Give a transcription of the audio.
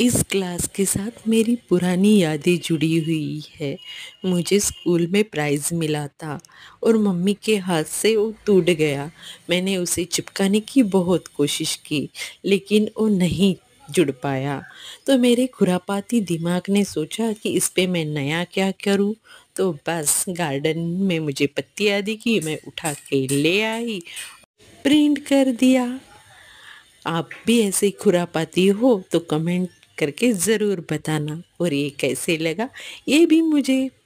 इस क्लास के साथ मेरी पुरानी यादें जुड़ी हुई है मुझे स्कूल में प्राइज़ मिला था और मम्मी के हाथ से वो टूट गया मैंने उसे चिपकाने की बहुत कोशिश की लेकिन वो नहीं जुड़ पाया तो मेरे खुरापाती दिमाग ने सोचा कि इस पे मैं नया क्या करूं तो बस गार्डन में मुझे पत्तियाँ दिखी मैं उठा के ले आई प्रिंट कर दिया आप भी ऐसे खुरापाती हो तो कमेंट करके ज़रूर बताना और ये कैसे लगा ये भी मुझे